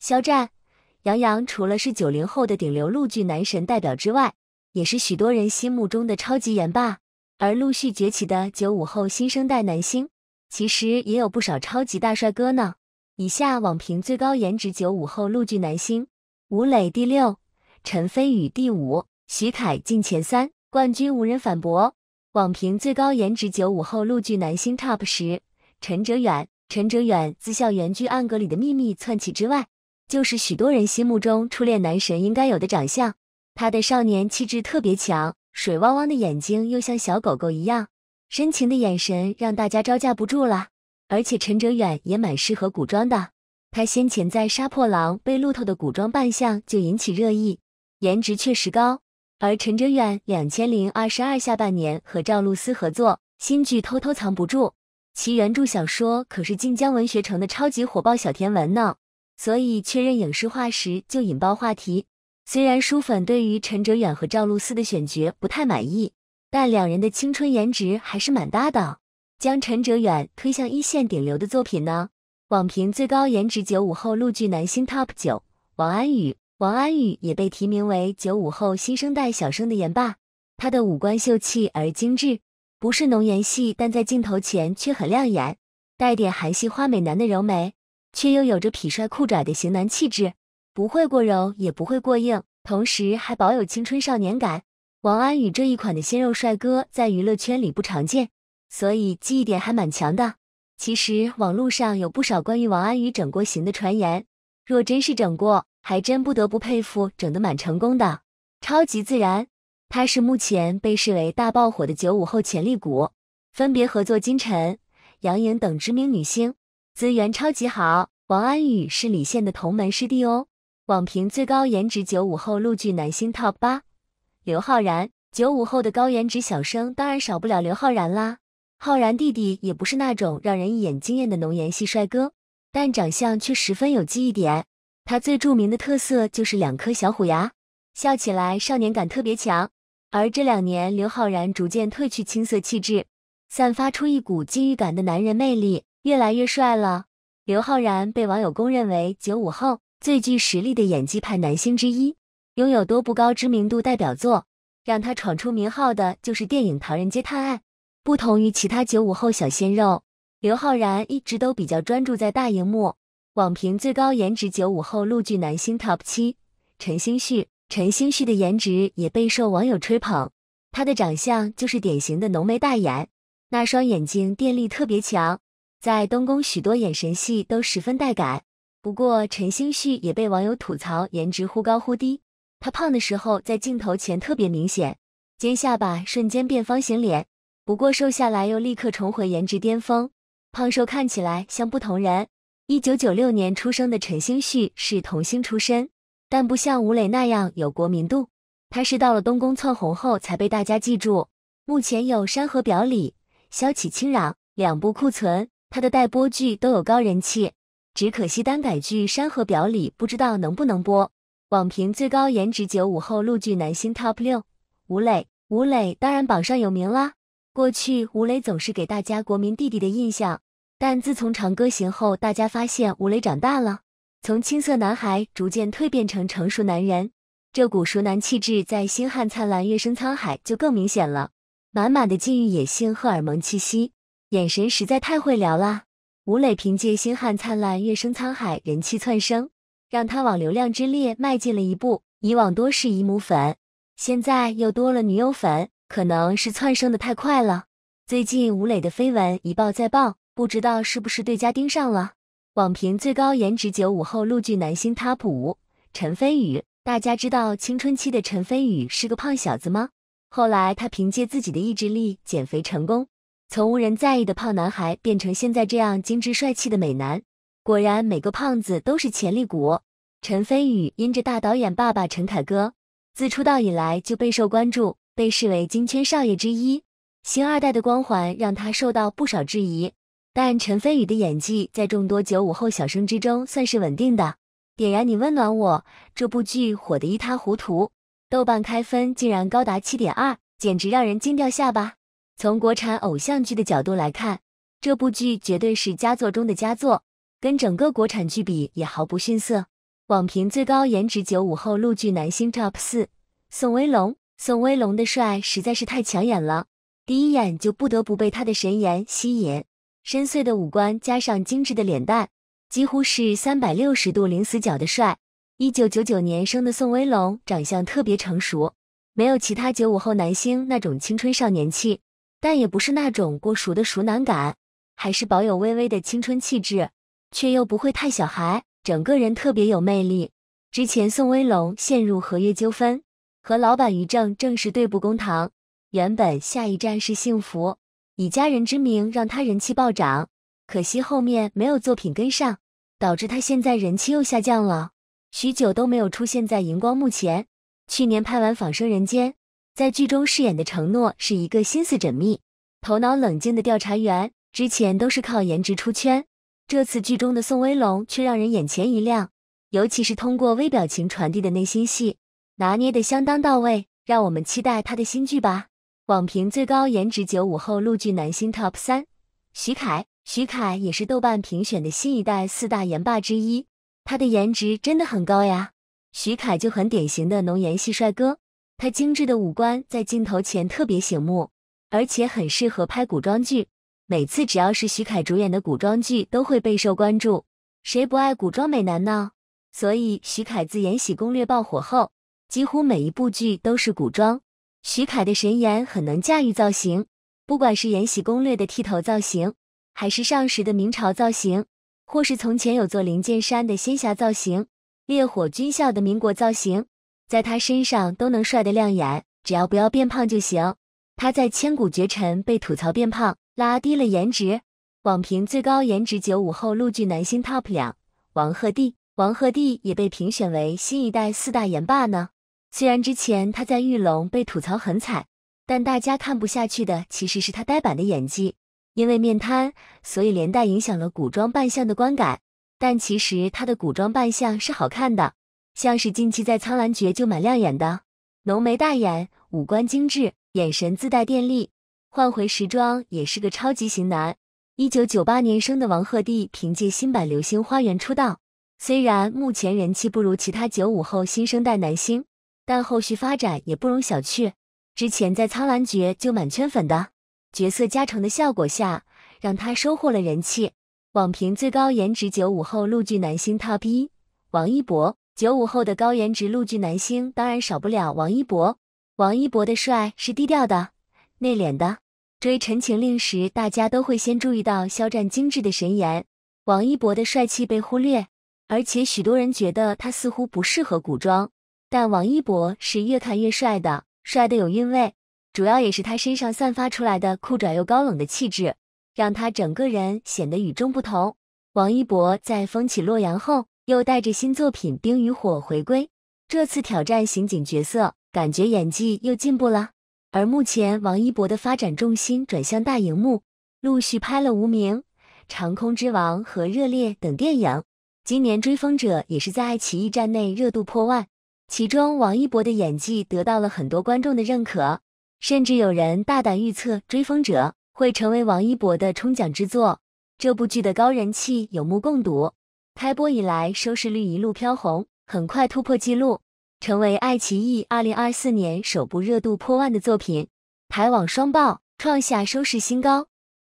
肖战、杨洋除了是九零后的顶流陆剧男神代表之外，也是许多人心目中的超级颜霸。而陆续崛起的九五后新生代男星，其实也有不少超级大帅哥呢。以下网评最高颜值九五后陆剧男星：吴磊第六，陈飞宇第五，徐凯进前三，冠军无人反驳。网评最高颜值九五后陆剧男星 TOP 十：陈哲远。陈哲远自校园剧《暗格里的秘密》窜起之外，就是许多人心目中初恋男神应该有的长相，他的少年气质特别强，水汪汪的眼睛又像小狗狗一样，深情的眼神让大家招架不住了。而且陈哲远也蛮适合古装的，他先前在《杀破狼》被路透的古装扮相就引起热议，颜值确实高。而陈哲远两千零二十二下半年和赵露思合作新剧偷偷藏不住，其原著小说可是晋江文学城的超级火爆小甜文呢。所以确认影视化时就引爆话题。虽然书粉对于陈哲远和赵露思的选角不太满意，但两人的青春颜值还是蛮搭的。将陈哲远推向一线顶流的作品呢？网评最高颜值九五后陆剧男星 TOP 九，王安宇。王安宇也被提名为九五后新生代小生的颜霸，他的五官秀气而精致，不是浓颜系，但在镜头前却很亮眼，带点韩系花美男的柔美。却又有着痞帅酷拽的型男气质，不会过柔也不会过硬，同时还保有青春少年感。王安宇这一款的鲜肉帅哥在娱乐圈里不常见，所以记忆点还蛮强的。其实网络上有不少关于王安宇整过型的传言，若真是整过，还真不得不佩服整得蛮成功的，超级自然。他是目前被视为大爆火的九五后潜力股，分别合作金晨、杨颖等知名女星。资源超级好，王安宇是李现的同门师弟哦。网评最高颜值九五后陆剧男星 TOP 八，刘昊然。九五后的高颜值小生当然少不了刘昊然啦。昊然弟弟也不是那种让人一眼惊艳的浓颜系帅哥，但长相却十分有记忆点。他最著名的特色就是两颗小虎牙，笑起来少年感特别强。而这两年，刘昊然逐渐褪去青涩气质，散发出一股禁欲感的男人魅力。越来越帅了，刘昊然被网友公认为九五后最具实力的演技派男星之一，拥有多部高知名度代表作。让他闯出名号的就是电影《唐人街探案》。不同于其他九五后小鲜肉，刘昊然一直都比较专注在大荧幕。网评最高颜值九五后陆剧男星 TOP 七，陈星旭。陈星旭的颜值也备受网友吹捧，他的长相就是典型的浓眉大眼，那双眼睛电力特别强。在东宫，许多眼神戏都十分带感。不过陈星旭也被网友吐槽颜值忽高忽低。他胖的时候在镜头前特别明显，尖下巴瞬间变方形脸；不过瘦下来又立刻重回颜值巅峰，胖瘦看起来像不同人。一九九六年出生的陈星旭是童星出身，但不像吴磊那样有国民度。他是到了东宫窜红后才被大家记住。目前有《山河表里》《萧启清壤》两部库存。他的待播剧都有高人气，只可惜单改剧《山河表里》不知道能不能播。网评最高颜值九五后陆剧男星 TOP 六，吴磊。吴磊当然榜上有名啦。过去吴磊总是给大家“国民弟弟”的印象，但自从《长歌行》后，大家发现吴磊长大了，从青涩男孩逐渐蜕变成成熟男人。这股熟男气质在《星汉灿烂》《月升沧海》就更明显了，满满的禁欲野性荷尔蒙气息。眼神实在太会聊了。吴磊凭借《星汉灿烂》《月升沧海》，人气窜升，让他往流量之列迈进了一步。以往多是姨母粉，现在又多了女友粉，可能是窜升的太快了。最近吴磊的绯闻一爆再爆，不知道是不是对家盯上了。网评最高颜值九五后陆剧男星 TOP 五，陈飞宇。大家知道青春期的陈飞宇是个胖小子吗？后来他凭借自己的意志力减肥成功。从无人在意的胖男孩变成现在这样精致帅气的美男，果然每个胖子都是潜力股。陈飞宇因着大导演爸爸陈凯歌，自出道以来就备受关注，被视为金圈少爷之一。星二代的光环让他受到不少质疑，但陈飞宇的演技在众多九五后小生之中算是稳定的。《点燃你，温暖我》这部剧火得一塌糊涂，豆瓣开分竟然高达7.2，简直让人惊掉下巴。从国产偶像剧的角度来看，这部剧绝对是佳作中的佳作，跟整个国产剧比也毫不逊色。网评最高颜值九五后陆剧男星 TOP 四，宋威龙。宋威龙的帅实在是太抢眼了，第一眼就不得不被他的神颜吸引。深邃的五官加上精致的脸蛋，几乎是三百六十度零死角的帅。一九九九年生的宋威龙，长相特别成熟，没有其他九五后男星那种青春少年气。但也不是那种过熟的熟男感，还是保有微微的青春气质，却又不会太小孩，整个人特别有魅力。之前宋威龙陷入合约纠纷，和老板于正正式对簿公堂。原本下一站是《幸福》，以家人之名让他人气暴涨，可惜后面没有作品跟上，导致他现在人气又下降了，许久都没有出现在荧光幕前。去年拍完《仿生人间》。在剧中饰演的承诺是一个心思缜密、头脑冷静的调查员。之前都是靠颜值出圈，这次剧中的宋威龙却让人眼前一亮，尤其是通过微表情传递的内心戏，拿捏的相当到位，让我们期待他的新剧吧。网评最高颜值九五后陆剧男星 TOP 三，徐凯。徐凯也是豆瓣评选的新一代四大颜霸之一，他的颜值真的很高呀。徐凯就很典型的浓颜系帅哥。他精致的五官在镜头前特别醒目，而且很适合拍古装剧。每次只要是徐凯主演的古装剧，都会备受关注。谁不爱古装美男呢？所以徐凯自《延禧攻略》爆火后，几乎每一部剧都是古装。徐凯的神颜很能驾驭造型，不管是《延禧攻略》的剃头造型，还是《上时》的明朝造型，或是《从前有座灵剑山》的仙侠造型，《烈火军校》的民国造型。在他身上都能帅得亮眼，只要不要变胖就行。他在《千古绝尘》被吐槽变胖，拉低了颜值。网评最高颜值九五后陆剧男星 TOP 两，王鹤棣。王鹤棣也被评选为新一代四大颜霸呢。虽然之前他在《玉龙》被吐槽很惨，但大家看不下去的其实是他呆板的演技。因为面瘫，所以连带影响了古装扮相的观感。但其实他的古装扮相是好看的。像是近期在《苍兰诀》就蛮亮眼的，浓眉大眼，五官精致，眼神自带电力。换回时装也是个超级型男。一九九八年生的王鹤棣，凭借新版《流星花园》出道。虽然目前人气不如其他九五后新生代男星，但后续发展也不容小觑。之前在《苍兰诀》就满圈粉的角色加成的效果下，让他收获了人气。网评最高颜值九五后陆剧男星 TOP 一，王一博。九五后的高颜值陆剧男星，当然少不了王一博。王一博的帅是低调的、内敛的。追《陈情令》时，大家都会先注意到肖战精致的神颜，王一博的帅气被忽略。而且许多人觉得他似乎不适合古装，但王一博是越看越帅的，帅的有韵味。主要也是他身上散发出来的酷拽又高冷的气质，让他整个人显得与众不同。王一博在《风起洛阳》后。又带着新作品《冰与火》回归，这次挑战刑警角色，感觉演技又进步了。而目前王一博的发展重心转向大荧幕，陆续拍了《无名》《长空之王》和《热烈》等电影。今年《追风者》也是在爱奇艺站内热度破万，其中王一博的演技得到了很多观众的认可，甚至有人大胆预测《追风者》会成为王一博的冲奖之作。这部剧的高人气有目共睹。开播以来，收视率一路飘红，很快突破纪录，成为爱奇艺2024年首部热度破万的作品，台网双爆，创下收视新高。